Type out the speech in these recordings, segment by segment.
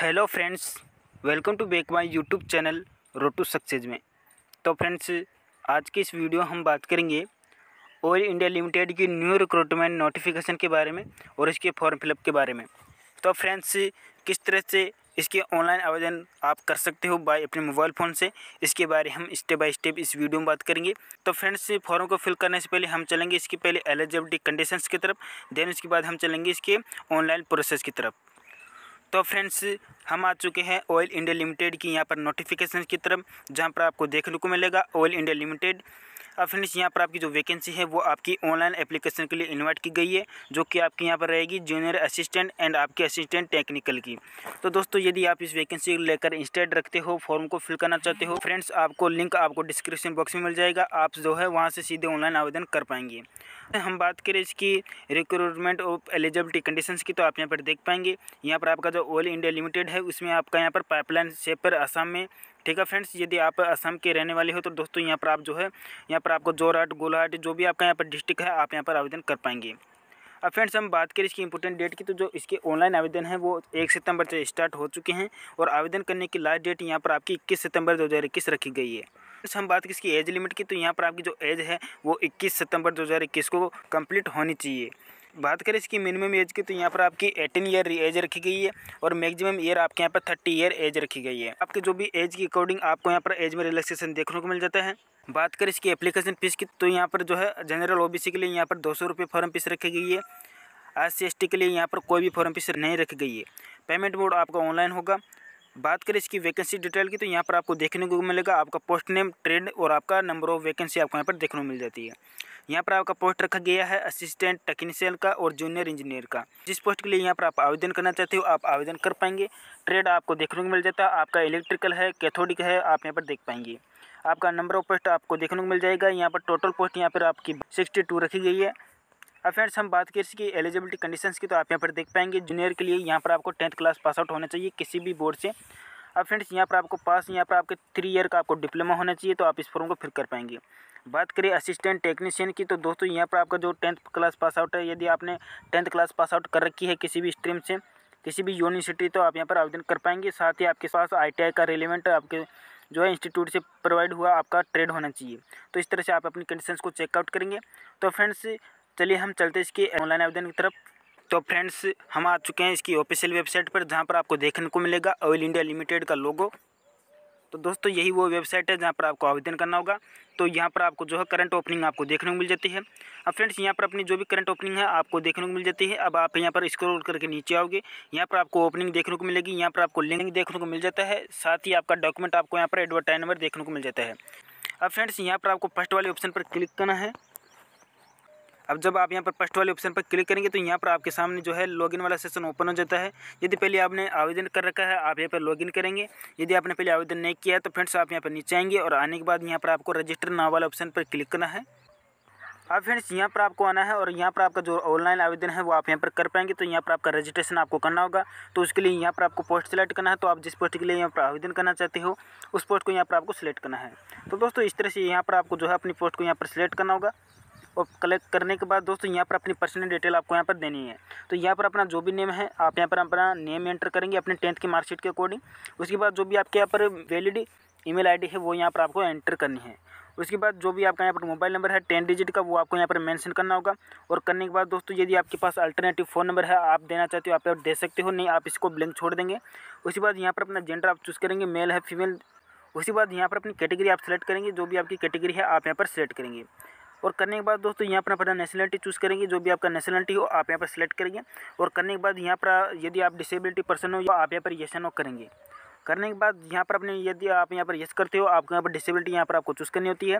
hello friends welcome to back my YouTube channel road to success success में तो friends आज की इस वीडियो हम बात करेंगे ऑयल इंडिया लिमिटेड की न्यू रिक्रूटमेंट नोटिफिकेशन के बारे में और इसके फॉर्म फिलअप के बारे में तो फ्रेंड्स किस तरह से इसके ऑनलाइन आवेदन आप कर सकते हो बाय अपने मोबाइल फ़ोन से इसके बारे हम स्टेप बाय स्टेप इस वीडियो में बात करेंगे तो फ्रेंड्स फॉर्म को फिल करने से पहले हम चलेंगे इसकी पहले एलिजिबिलिटी कंडीशंस की तरफ देन उसके बाद हम चलेंगे इसके ऑनलाइन प्रोसेस की तरफ तो फ्रेंड्स हम आ चुके हैं ऑयल इंडिया लिमिटेड की यहाँ पर नोटिफिकेशन की तरफ जहाँ पर आपको देखने को मिलेगा ऑयल इंडिया लिमिटेड अब फ्रेंड्स यहाँ पर आपकी जो वैकेंसी है वो आपकी ऑनलाइन एप्लीकेशन के लिए इन्वाइट की गई है जो कि आपके यहाँ पर रहेगी जूनियर असिस्टेंट एंड आपके असिस्टेंट टेक्निकल की तो दोस्तों यदि आप इस वैकेंसी को लेकर इंस्टेड रखते हो फॉर्म को फिल करना चाहते हो फ्रेंड्स आपको लिंक आपको डिस्क्रिप्शन बॉक्स में मिल जाएगा आप जो है वहाँ से सीधे ऑनलाइन आवेदन कर पाएंगे हम बात करें इसकी रिक्रूटमेंट ऑफ एलिजिबिलिटी कंडीशंस की तो आप यहाँ पर देख पाएंगे यहाँ पर आपका जो ऑल इंडिया लिमिटेड है उसमें आपका यहाँ पर पाइपलाइन शेप पर आसाम में ठीक है फ्रेंड्स यदि आप असम के रहने वाले हो तो दोस्तों यहाँ पर आप जो है यहाँ पर आपको जोरहाट गोलाहाट जो भी आपका यहाँ पर डिस्ट्रिक्ट है आप यहाँ पर आवेदन कर पाएंगे अब फ्रेंड्स हम बात करें इसकी इंपोर्टेंट डेट की तो जो इसके ऑनलाइन आवेदन है वो एक सितंबर से स्टार्ट हो चुके हैं और आवेदन करने की लास्ट डेट यहाँ पर आपकी इक्कीस सितंबर दो रखी गई है फ्रेंड्स हम बात करें इसकी एज लिमिट की तो यहाँ पर आपकी जो एज है वो इक्कीस सितम्बर दो को कम्प्लीट होनी चाहिए बात करें इसकी मिनिमम एज की तो यहाँ पर आपकी 18 ईयर एज रखी गई है और मैक्सिमम ईयर आपके यहाँ पर 30 ईयर एज रखी गई है आपके जो भी एज के अकॉर्डिंग आपको यहाँ पर एज में रिलैक्सेशन देखने को मिल जाता है बात करें इसकी एप्लीकेशन फ़ीस की तो यहाँ पर जो है जनरल ओबीसी के लिए यहाँ पर दो सौ रुपये फॉर्म फीस रखी गई है एस सी के लिए यहाँ पर कोई भी फॉर्म फीस नहीं रखी गई है पेमेंट मोड आपका ऑनलाइन होगा बात करें इसकी वैकेंसी डिटेल की तो यहाँ पर आपको देखने को मिलेगा आपका पोस्ट नेम ट्रेड और आपका नंबर ऑफ वैकेंसी आपको यहाँ पर देखने को मिल जाती है यहाँ पर आपका पोस्ट रखा गया है असिस्टेंट टेक्नीशियन का और जूनियर इंजीनियर का जिस पोस्ट के लिए यहाँ पर आप आवेदन करना चाहते हो आप आवेदन कर पाएंगे ट्रेड आपको देखने को मिल जाता है आपका इलेक्ट्रिकल है कैथोडिक है आप यहाँ पर देख पाएंगे आपका नंबर ऑफ पोस्ट आपको देखने को मिल जाएगा यहाँ पर टोटल पोस्ट यहाँ पर आपकी सिक्सटी टू रखी गई है अब फ्रेंड्स हम बात करें इसकी एलिजिबिलिटी कंडीशंस की तो आप यहाँ पर देख पाएंगे जूनियर के लिए यहाँ पर आपको टेंथ क्लास पास आउट होना चाहिए किसी भी बोर्ड से अब फ्रेंड्स यहाँ पर आपको पास यहाँ पर आपके थ्री ईयर का आपको डिप्लोमा होना चाहिए तो आप इस फॉर्म को फिर कर पाएंगे बात करें असिस्टेंट टेक्नीशियन की तो दोस्तों यहाँ पर आपका जो टेंथ क्लास पास आउट है यदि आपने टेंथ क्लास पास आउट कर रखी है किसी भी स्ट्रीम से किसी भी यूनिवर्सिटी तो आप यहाँ पर आवेदन कर पाएंगे साथ ही आपके पास आई का रेलिवेंट आपके जो है इंस्टीट्यूट से प्रोवाइड हुआ आपका ट्रेड होना चाहिए तो इस तरह से आप अपनी कंडीशंस को चेकआउट करेंगे तो फ्रेंड्स चलिए हम चलते इसके ऑनलाइन आवेदन की तरफ तो फ्रेंड्स हम आ चुके हैं इसकी ऑफिशियल वेबसाइट पर जहाँ पर आपको देखने को मिलेगा ऑयल इंडिया लिमिटेड का लोगो तो दोस्तों यही वो वेबसाइट है जहाँ पर आपको आवेदन करना होगा तो यहाँ पर आपको जो है करंट ओपनिंग आपको देखने को मिल जाती है अब फ्रेंड्स यहाँ पर अपनी जो भी करंट ओपनिंग है आपको देखने को मिल जाती है अब आप यहाँ पर स्क्रॉल करके नीचे आओगे यहाँ पर आपको ओपनिंग देखने को मिलेगी यहाँ पर आपको लिंक देखने को मिल जाता है साथ ही आपका डॉक्यूमेंट आपको यहाँ पर एडवर्टाइजमेंट देखने को मिल जाता है अब फ्रेंड्स यहाँ पर आपको फर्स्ट वाले ऑप्शन पर क्लिक करना है अब जब आप यहाँ पर फर्स्ट वाले ऑप्शन पर क्लिक करेंगे तो यहाँ पर आपके सामने जो है लॉगिन वाला सेशन ओपन हो जाता है यदि पहले आपने आवेदन कर रखा है आप यहाँ पर लॉगिन करेंगे यदि आपने पहले आवेदन नहीं किया है तो फ्रेंड्स आप यहाँ पर नीचे आएंगे और आने के बाद यहाँ पर आपको रजिस्टर नाव वाले ऑप्शन पर क्लिक करना है अब फ्रेंड्स यहाँ पर आपको आना है और यहाँ पर आपका जो ऑनलाइन आवेदन है वो आप यहाँ पर कर पाएंगे तो यहाँ पर आपका रजिस्ट्रेशन आपको करना होगा तो उसके लिए यहाँ पर आपको पोस्ट सेलेक्ट करना है तो आप जिस पोस्ट के लिए यहाँ पर आवेदन करना चाहते हो उस पोस्ट को यहाँ पर आपको सिलेक्ट करना है तो दोस्तों इस तरह से यहाँ पर आपको जो है अपनी पोस्ट को यहाँ पर सिलेक्ट करना होगा और कलेक्ट करने के बाद दोस्तों यहाँ पर अपनी पर्सनल डिटेल आपको यहाँ पर देनी है तो यहाँ पर अपना जो भी नेम है आप यहाँ पर अपना नेम एंटर करेंगे अपने टेंथ की मार्कशीट के अकॉर्डिंग उसके बाद जो भी आपके यहाँ पर वैलिड ईमेल आईडी है वो यहाँ पर आपको एंटर करनी है उसके बाद जो भी आपका यहाँ पर मोबाइल नंबर है टेन डिजिट का वो आपको यहाँ पर मेंशन करना होगा और करने के बाद दोस्तों यदि आपके पास अल्टरनेटिव फ़ोन नंबर है आप देना चाहते हो आप दे सकते हो नहीं आप इसको ब्लैंक छोड़ देंगे उसके बाद यहाँ पर अपना जेंडर आप चूज़ करेंगे मेल है फीमेल उसके बाद यहाँ पर अपनी कैटेगरी आप सेलेक्ट करेंगे जो भी आपकी कैटेगरी है आप यहाँ पर सेलेक्ट करेंगे और करने के बाद दोस्तों यहाँ पर अपना नेशनलिटी चूज़ करेंगे जो भी आपका नेशनलिटी हो आप यहाँ पर सिलेक्ट करेंगे और करने के बाद यहाँ पर यदि आप डिसेबिलिटी पर्सन हो आप यहाँ पर येस ओ करेंगे करने के बाद यहाँ पर अपने यदि आप यहाँ पर यस करते हो आपको यहाँ पर डिसेबिलिटी यहाँ पर आपको चूज़ करनी होती है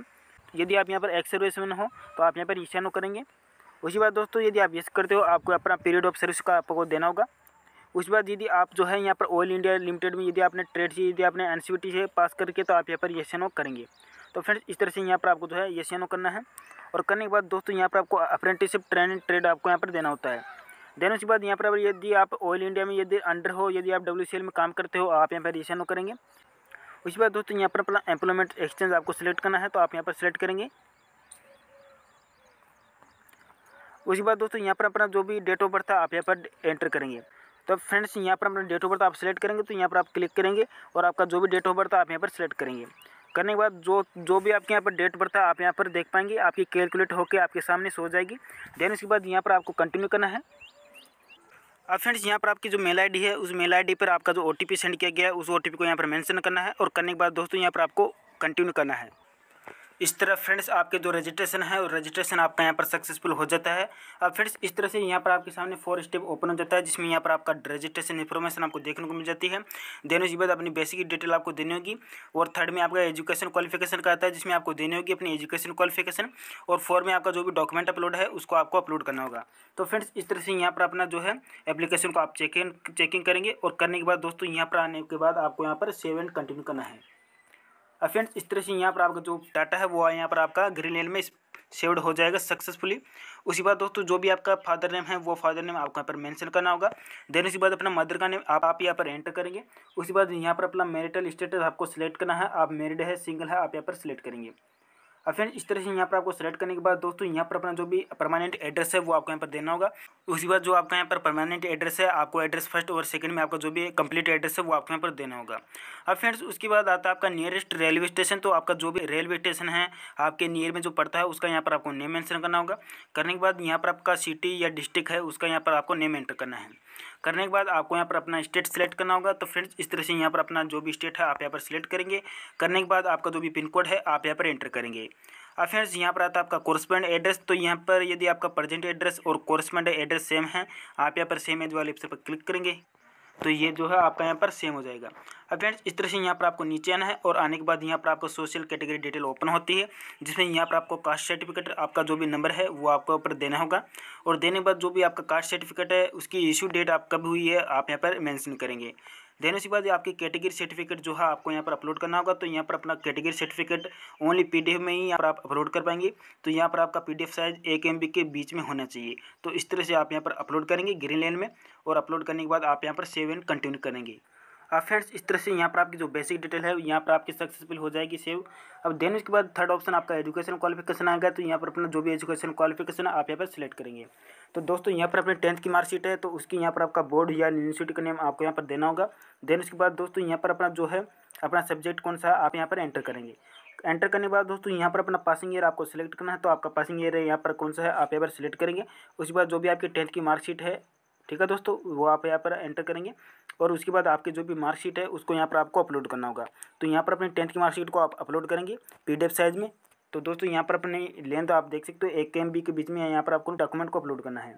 यदि आप यहाँ पर एक्स सर्विसमैन हो तो आप यहाँ पर ये सैनो करेंगे उसी बाद दोस्तों यदि आप यस करते हो आपको अपना पीरियड ऑफ सर्विस का आपको देना होगा उसके बाद यदि आप जो है यहाँ पर ऑयल इंडिया लिमिटेड में यदि आपने ट्रेड से यदि आपने एन से पास करके तो आप यहाँ पर येस ओ करेंगे तो फ्रेंड्स इस तरह से यहाँ पर आपको जो है ये सी करना है और करने के बाद दोस्तों यहाँ पर आपको अप्रेंटिसिप ट्रेनिंग ट्रेड आपको यहाँ पर देना होता है देने उसके बाद यहाँ पर यदि आप ऑयल इंडिया में यदि अंडर हो यदि आप डब्ल्यू में काम करते हो आप यहाँ पर ये करेंगे उसके बाद दोस्तों यहाँ पर अपना एम्प्लॉयमेंट एक्सचेंज आपको सिलेक्ट करना है तो आप यहाँ पर सिलेक्ट करेंगे उसके बाद दोस्तों यहाँ पर अपना जो भी डेट ऑफ बर्थ था आप यहाँ पर एंटर करेंगे तो फ्रेंड्स यहाँ पर अपना डेट ऑफ बर्थ आप सिलेक्ट करेंगे तो यहाँ पर आप क्लिक करेंगे और आपका जो भी डेट ऑफ बर्थ था आप यहाँ पर सिलेक्ट करेंगे करने के बाद जो जो भी आपके यहाँ पर डेट बर्थ है आप यहाँ पर देख पाएंगे आपकी कैलकुलेट होकर आपके सामने सो जाएगी देन उसके बाद यहाँ पर आपको कंटिन्यू करना है अब फ्रेंड्स यहाँ पर आपकी जो मेल आईडी है उस मेल आईडी पर आपका जो ओ सेंड किया गया है उस ओ को यहाँ पर मेंशन करना है और करने के बाद दोस्तों यहाँ पर आपको कंटिन्यू करना है इस तरह फ्रेंड्स आपके जो रजिस्ट्रेशन है और रजिस्ट्रेशन आपका यहाँ पर सक्सेसफुल हो जाता है अब फ्रेंड्स इस तरह से यहाँ पर आपके सामने फोर स्टेप ओपन हो जाता है जिसमें यहाँ पर आपका रजिस्ट्रेशन इन्फॉर्मेशन आपको देखने को मिल जाती है देने उसके बाद अपनी बेसिक डिटेल आपको देनी होगी और थर्ड में आपका एजुकेशन क्वालिफिकेशन का आता है जिसमें आपको देनी होगी अपनी एजुकेशन क्वालिफिकेशन और फोर में आपका जो भी डॉक्यूमेंट अपलोड है उसको आपको अपलोड करना होगा तो फ्रेंड्स इस तरह से यहाँ पर अपना जो है एप्लीकेशन को आप चेकिंग चेकिंग करेंगे और करने के बाद दोस्तों यहाँ पर आने के बाद आपको यहाँ पर सेव एंड कंटिन्यू करना है फ्रेंड्स इस तरह से यहाँ पर आपका जो डाटा है वो यहाँ पर आपका ग्रीन लेन में सेव्ड हो जाएगा सक्सेसफुली उसी बाद दोस्तों जो भी आपका फादर नेम है वो फादर नेम आपको यहाँ पर मेंशन करना होगा देन उसी बाद अपना मदर का नेम आप आप यहाँ पर एंटर करेंगे उसी बाद यहाँ पर अपना मैरिटल स्टेटस आपको सिलेक्ट करना है आप मेरिड है सिंगल है आप यहाँ पर सिलेक्ट करेंगे और फ्रेंड इस तरह से यहाँ पर आपको सेलेक्ट करने के बाद दोस्तों यहाँ पर अपना जो भी परमानेंट एड्रेस है वो आपको यहाँ पर देना होगा उसके बाद जो आपका यहाँ पर परमानेंट एड्रेस है आपको एड्रेस फर्स्ट और सेकंड में आपका जो भी कंप्लीट एड्रेस है वो आपको यहाँ पर देना होगा अब फ्रेंड्स उसके बाद आता है आपका नियरेस्ट रेलवे स्टेशन तो आपका जो भी रेलवे स्टेशन है आपके नियर में जो पड़ता है उसका यहाँ पर आपको नेम मैंशन करना होगा करने के बाद यहाँ पर आपका सिटी या डिस्ट्रिक्ट है उसका यहाँ पर आपको नेम एंटर करना है करने के बाद आपको यहाँ पर अपना स्टेट सेलेक्ट करना होगा तो फ्रेंड्स इस तरह से यहाँ पर अपना जो भी स्टेट है आप यहाँ पर सिलेक्ट करेंगे करने के बाद आपका जो भी पिन कोड है आप यहाँ पर एंटर करेंगे अब फ्रेंड्स यहाँ पर आता है आपका कोर्सपेंड एड्रेस तो यहाँ पर यदि आपका प्रेजेंट एड्रेस और कोर्सपेंड एड्रेस सेम है आप यहाँ पर सेम एज वाले ऑप्शन पर क्लिक करेंगे तो ये जो है आपका यहाँ पर सेम हो जाएगा अब फ्रेंड्स इस तरह से यहाँ पर आपको नीचे आना है और आने के बाद यहाँ पर आपको सोशल कैटेगरी डिटेल ओपन होती है जिसमें यहाँ पर आपको कास्ट सर्टिफिकेट आपका जो भी नंबर है वो आपको ऊपर देना होगा और देने के बाद जो भी आपका कास्ट सर्टिफिकेट है उसकी इश्यू डेट आप कब हुई है आप यहाँ पर मैंसन करेंगे देने उसके बाद आपकी कैटेगरी सर्टिफिकेट जो है आपको यहाँ पर अपलोड करना होगा तो यहाँ पर अपना कैटेगरी सर्टिफिकेट ओनली पी में ही यहाँ पर आप अपलोड कर पाएंगे तो यहाँ पर आपका पी साइज एक एम के बीच में होना चाहिए तो इस तरह से आप यहाँ पर अपलोड करेंगे ग्रीन लेन में और अपलोड करने के बाद आप यहाँ पर सेव एंड कंटिन्यू करेंगे अब फ्रेंड्स इस तरह से यहाँ पर आपकी जो बेसिक डिटेल है यहाँ पर आपकी सक्सेसफुल हो जाएगी सेव अब देन उसके बाद थर्ड ऑप्शन आपका एजुकेशन क्वालिफिकेशन आएगा तो यहाँ पर अपना जो भी एजुकेशन क्वालिफिकेशन है आप यहाँ पर सिलेक्ट करेंगे तो दोस्तों यहाँ पर अपने टेंथ की मार्कशीट है तो उसकी यहाँ पर आपका बोर्ड या यूनिवर्सिटी का नेम आपको यहाँ पर देना होगा देन उसके बाद दोस्तों यहाँ पर अपना जो है अपना सब्जेक्ट कौन सा आप यहाँ पर एंटर करेंगे एंटर करने के बाद दोस्तों यहाँ पर अपना पासिंग ईयर आपको सिलेक्ट करना है तो आपका पासिंग ईयर यहाँ पर कौन सा है आप यहाँ पर सिलेक्ट करेंगे उसके बाद जो भी आपकी टेंथ की मार्कशीट है ठीक है दोस्तों वो आप यहाँ पर एंटर करेंगे और उसके बाद आपकी जो भी मार्कशीट है उसको यहाँ पर आपको अपलोड करना होगा तो यहाँ पर अपने टेंथ की मार्कशीट को आप अपलोड करेंगे पी साइज़ में तो दोस्तों यहाँ पर अपनी लेंथ आप देख सकते हो एक एम बी के बीच में है यहाँ पर आपको डॉक्यूमेंट को अपलोड करना है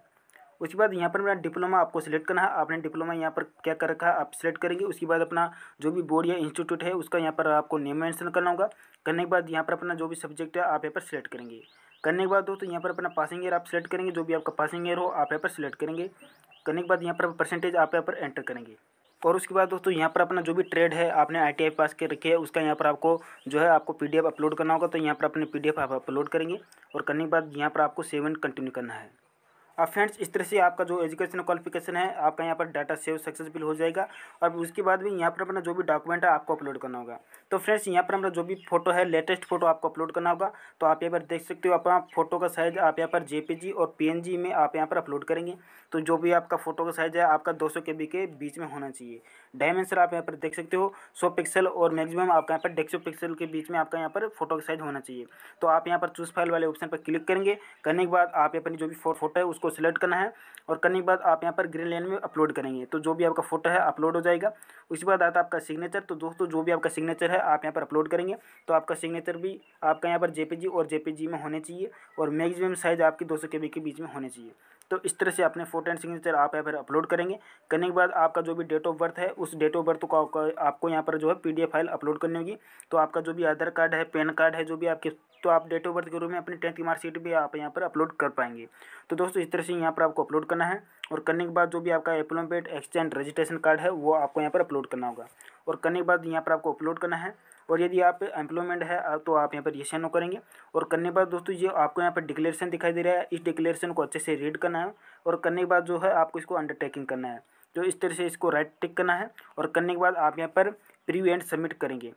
उसके बाद यहाँ पर मेरा डिप्लोमा आपको सिलेक्ट करना है आपने डिप्लोमा यहाँ पर क्या कर रखा है आप सिलेक्ट करेंगे उसके बाद अपना जो भी बोर्ड या इंस्टीट्यूट है उसका यहाँ पर आपको नेम मेंशन करना होगा करने के बाद यहाँ पर अपना जो भी सब्जेक्ट है आप यहाँ पर सिलेक्ट करेंगे करने के बाद दोस्तों यहाँ पर अपना पासिंग ईयर आप सिलेक्ट करेंगे जो भी आपका पासिंग ईयर हो आप यहाँ पर सिलेक्ट करेंगे करने के बाद यहाँ पर परसेंटेज आप यहाँ पर एंटर करेंगे और उसके बाद दोस्तों यहाँ पर अपना जो भी ट्रेड है आपने आई पास के रखी है उसका यहाँ पर आपको जो है आपको पी अपलोड करना होगा तो यहाँ पर अपने पी आप अपलोड करेंगे और करने के बाद यहाँ पर आपको सेवन कंटिन्यू करना है अब फ्रेंड्स इस तरह से आपका जो एजुकेशन क्वालिफिकेशन है आपका यहाँ पर डाटा सेव सक्सेसफुल हो जाएगा और उसके बाद भी यहाँ पर अपना जो भी डॉक्यूमेंट है आपको अपलोड करना होगा तो फ्रेंड्स यहाँ पर हमारा जो भी फोटो है लेटेस्ट फोटो आपको अपलोड करना होगा तो आप यहाँ पर देख सकते हो अपना फोटो का साइज आप यहाँ पर जेपीजी और पीएनजी में आप यहाँ पर अपलोड करेंगे तो जो भी आपका फोटो का साइज है आपका के बी के बीच में होना चाहिए डायमेंसर आप यहाँ पर देख सकते हो सौ पिक्सल और मैक्सिमम आपका यहाँ पर डेढ़ पिक्सल के बीच में आपका यहाँ पर फोटो का साइज होना चाहिए तो आप यहाँ पर चूज फाइल वाले ऑप्शन पर क्लिक करेंगे करने के बाद आप यहाँ पर जो भी फोटो है उसको सिलेक्ट करना है और करने के बाद आप यहाँ पर ग्रीन लाइन में अपलोड करेंगे तो जो भी आपका फोटो है अपलोड हो जाएगा उसके बाद आता है आपका सिग्नेचर तो दोस्तों जो भी आपका सिग्नेचर है आप यहाँ पर अपलोड करेंगे तो आपका सिग्नेचर भी आपका यहाँ पर जेपीजी और जेपीजी में होने चाहिए और मैक्सिमम साइज़ आपकी दो केबी के बीच में होने चाहिए तो इस तरह से अपने फोटो एंड सिग्नेचर आप यहाँ पर अपलोड करेंगे करने के बाद आपका जो भी डेट ऑफ बर्थ है उस डेट ऑफ बर्थ को आपको यहाँ पर जो है पी फाइल अपलोड करनी होगी तो आपका जो भी आधार कार्ड है पैन कार्ड है जो भी आपके तो आप डेट ऑफ बर्थ के रूप में अपनी टेंथ की मार्कशीट भी आप यहाँ पर अपलोड कर पाएंगे तो दोस्तों इस तरह से यहाँ पर आपको अपलोड करना है और करने के बाद जो भी आपका एम्प्लॉयमेंट एक्सचेंज रजिस्ट्रेशन कार्ड है वो आपको यहाँ पर अपलोड करना होगा और करने के बाद यहाँ पर आपको अपलोड करना है और यदि आप एम्प्लॉयमेंट है तो आप यहाँ पर ये सैनो करेंगे और करने के बाद दोस्तों ये आपको यहाँ पर डिक्लेरेशन दिखाई दे रहा है इस डिक्लेरेशन को अच्छे से रीड करना है और करने के बाद जो है आपको इसको अंडरटेकिंग करना है तो इस तरह से इसको राइट टिक करना है और करने के बाद आप यहाँ पर प्रीव एंड सबमिट करेंगे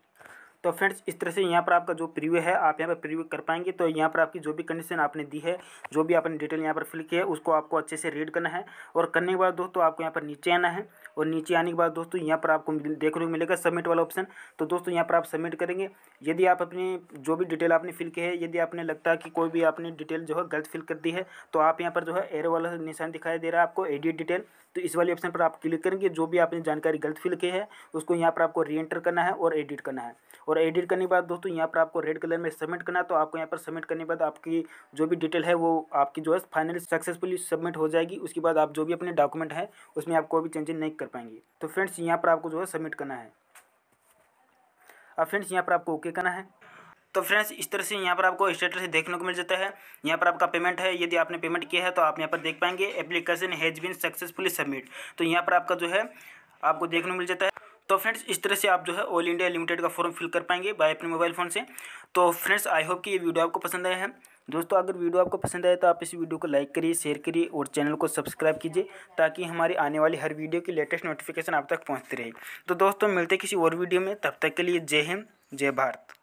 तो फ्रेंड्स इस तरह से यहाँ पर आपका जो प्रीव्यू है आप यहाँ पर प्रीव्यू कर पाएंगे तो यहाँ पर आपकी जो भी कंडीशन आपने दी है जो भी आपने डिटेल यहाँ पर फिल की है उसको आपको अच्छे से रीड करना है और करने के बाद दोस्तों आपको यहाँ पर नीचे आना है और नीचे आने के बाद दोस्तों यहाँ पर आपको देखने को मिलेगा सबमिट वाला ऑप्शन तो दोस्तों यहाँ पर आप सबमिट करेंगे यदि आप अपनी जो भी डिटेल आपने फिल की है यदि आपने लगता है कि कोई भी आपने डिटेल जो है गलत फिल कर दी है तो आप यहाँ पर जो है एरो वाला निशान दिखाई दे रहा है आपको एडिट डिटेल तो इस वाले ऑप्शन पर आप क्लिक करेंगे जो भी आपने जानकारी गलत फिल की है उसको यहाँ पर आपको री करना है और एडिट करना है और और एडिट करने के बाद दोस्तों यहाँ पर आपको रेड कलर में सबमिट करना तो आपको यहाँ पर सबमिट करने के बाद आपकी जो भी डिटेल है वो आपकी जो है फाइनली सक्सेसफुली सबमिट हो जाएगी उसके बाद आप जो भी अपने डॉक्यूमेंट हैं उसमें आप कोई भी चेंजेस नहीं कर पाएंगे तो फ्रेंड्स यहाँ पर आपको जो है सबमिट करना है अब फ्रेंड्स यहाँ पर आपको ओके करना है तो फ्रेंड्स इस तरह से यहाँ पर आपको स्टेटस देखने को मिल जाता है यहाँ पर आपका पेमेंट है यदि आपने पेमेंट किया है तो आप यहाँ पर देख पाएंगे application has been successfully submit तो यहाँ पर आपका जो है आपको देखने को मिल जाता है तो फ्रेंड्स इस तरह से आप जो है ऑल इंडिया लिमिटेड का फॉर्म फिल कर पाएंगे बाय अपने मोबाइल फ़ोन से तो फ्रेंड्स आई होप कि ये वीडियो आपको पसंद आया है दोस्तों अगर वीडियो आपको पसंद आए तो आप इस वीडियो को लाइक करिए शेयर करिए और चैनल को सब्सक्राइब कीजिए ताकि हमारी आने वाली हर वीडियो की लेटेस्ट नोटिफिकेशन आप तक पहुँचती रहे तो दोस्तों मिलते किसी और वीडियो में तब तक के लिए जय हिंद जय भारत